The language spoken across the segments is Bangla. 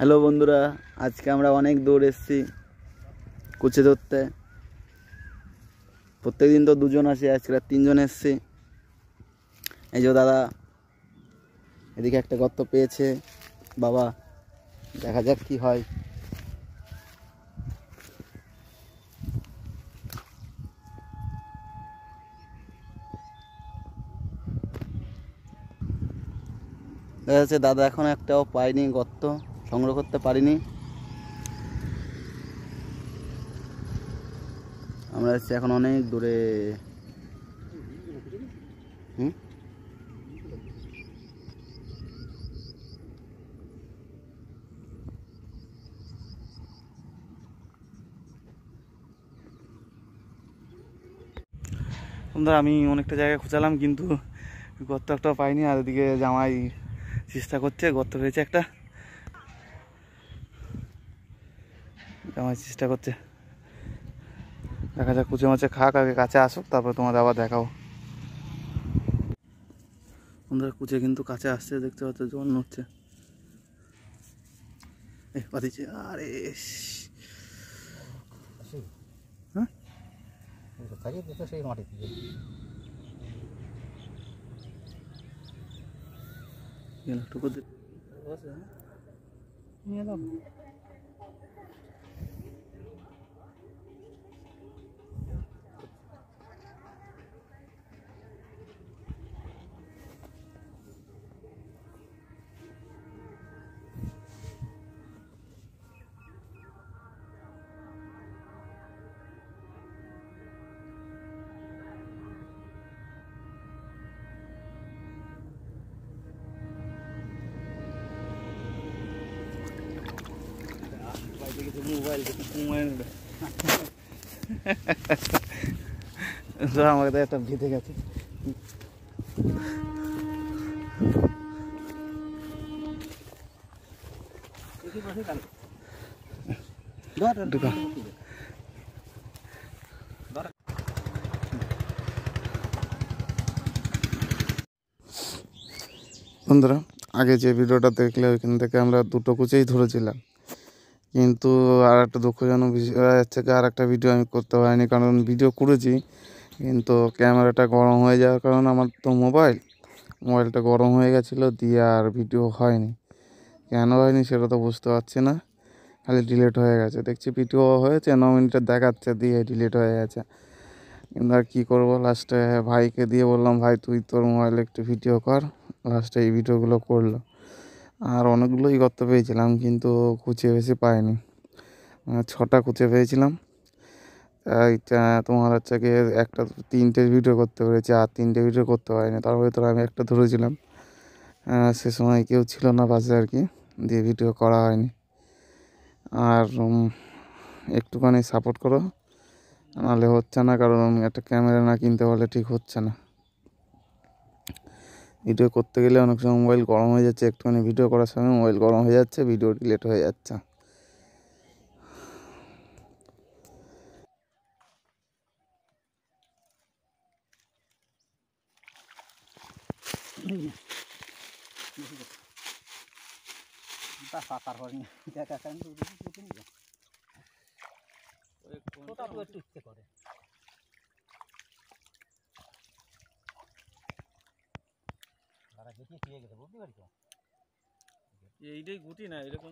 হ্যালো বন্ধুরা আজকে আমরা অনেক দূর এসেছি কুচে ধরতে প্রত্যেক দিন তো দুজন আসে আজকে তিনজন এসছি এই যে দাদা এদিকে একটা গর্ত পেয়েছে বাবা দেখা যাক কি হয় দেখা যাচ্ছে দাদা এখন একটাও পায়নি গর্ত সংগ্রহ করতে পারিনি আমরা এসেছি এখন অনেক দূরে হুম আমি অনেকটা জায়গায় খুঁজালাম কিন্তু গর্ত একটা পাইনি আর এদিকে জামাই চেষ্টা করছে গর্ত হয়েছে একটা আমার চেষ্টা করছে দেখা যাক কুচে মাছে খাক আগে কাছে আসুক তারপর তোমাদের আবার দেখাবো বন্ধুরা কুচে কিন্তু কাছে আসছে দেখতে পাচ্ছ জোয়ান হচ্ছে আরে হ্যাঁ সেই মাটিতে একটু করে নিয়ে মোবাইলটা তো মোবাইল রে যাম করতে এটা গিতে গেছে দেখি বসে গেল দড় দড় 15 আগে যে ভিডিওটা দেখলি ওইখান থেকে আমরা দুটো কুচেই ধরেছিলাম কিন্তু আর একটা দুঃখজনক বিষয় থেকে আর একটা ভিডিও আমি করতে পারিনি কারণ ভিডিও করেছি কিন্তু ক্যামেরাটা গরম হয়ে যাওয়ার কারণ আমার তো মোবাইল মোবাইলটা গরম হয়ে গেছিলো দিয়ে আর ভিডিও হয়নি কেন হয়নি সেটা তো বুঝতে পারছি না খালি ডিলেট হয়ে গেছে দেখছি ভিডিও হয়েছে ন মিনিটে দেখাচ্ছে দিয়ে ডিলেট হয়ে গেছে কিন্তু আর কী করবো লাস্টে ভাইকে দিয়ে বললাম ভাই তুই তোর মোবাইলে একটু ভিডিও কর লাস্টে এই ভিডিওগুলো করলো আর অনেকগুলোই গর্ত পেয়েছিলাম কিন্তু কুচে বেশি পাইনি ছটা কুচে পেয়েছিলাম তোমার হচ্ছে গিয়ে একটা তিনটে ভিডিও করতে পেরেছি আর তিনটে ভিডিও করতে পারিনি তার ভিতরে আমি একটা ধরেছিলাম সে সময় কেউ ছিল না বাসে আর কি দিয়ে ভিডিও করা হয়নি আর একটুখানি সাপোর্ট করো নাহলে হচ্ছে না কারণ একটা ক্যামেরা না কিনতে পারলে ঠিক হচ্ছে না ভিডিও করতে গেলে অনেক সময় মোবাইল গরম হয়ে যাচ্ছে একটুখানি ভিডিও করার সময় মোবাইল গরম হয়ে যাচ্ছে ভিডিও লেট হয়ে যাচ্ছে দেখা এইটাই গুটি না এরকম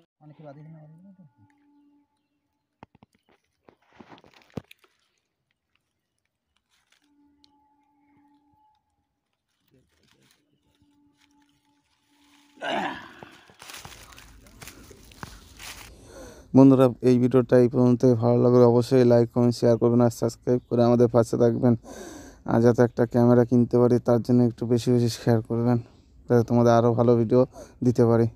বন্ধুরা এই ভিডিওটা এই পর্যন্ত ভালো লাগলে অবশ্যই লাইক কমেন্ট শেয়ার করবেন আর সাবস্ক্রাইব করে আমাদের পাশে থাকবেন আর যাতে একটা ক্যামেরা কিনতে পারি তার জন্য একটু বেশি বেশি শেয়ার করবেন যাতে তোমাদের আরও ভালো ভিডিও দিতে পারি